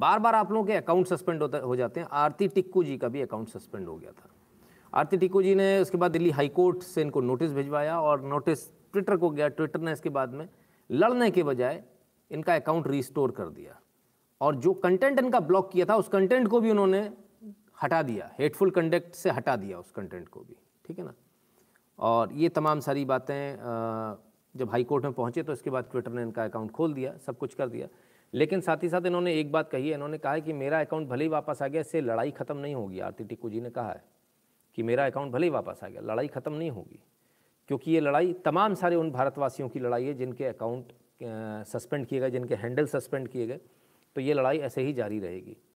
बार बार आप लोगों के अकाउंट सस्पेंड होते हो जाते हैं आरती टिक्कू जी का भी अकाउंट सस्पेंड हो गया था आरती टिक्कू जी ने उसके बाद दिल्ली हाईकोर्ट से इनको नोटिस भिजवाया और नोटिस ट्विटर को गया ट्विटर ने इसके बाद में लड़ने के बजाय इनका अकाउंट रिस्टोर कर दिया और जो कंटेंट इनका ब्लॉक किया था उस कंटेंट को भी उन्होंने हटा दिया हेटफुल कंडक्ट से हटा दिया उस कंटेंट को भी ठीक है ना और ये तमाम सारी बातें जब हाई कोर्ट में पहुंचे तो इसके बाद ट्विटर ने इनका अकाउंट खोल दिया सब कुछ कर दिया लेकिन साथ ही साथ इन्होंने एक बात कही है इन्होंने कहा है कि मेरा अकाउंट भले ही वापस आ गया इससे लड़ाई ख़त्म नहीं होगी आरती टिक्कू जी ने कहा है कि मेरा अकाउंट भले ही वापस आ गया लड़ाई ख़त्म नहीं होगी क्योंकि ये लड़ाई तमाम सारे उन भारतवासियों की लड़ाई है जिनके अकाउंट सस्पेंड किए गए जिनके हैंडल सस्पेंड किए गए तो ये लड़ाई ऐसे ही जारी रहेगी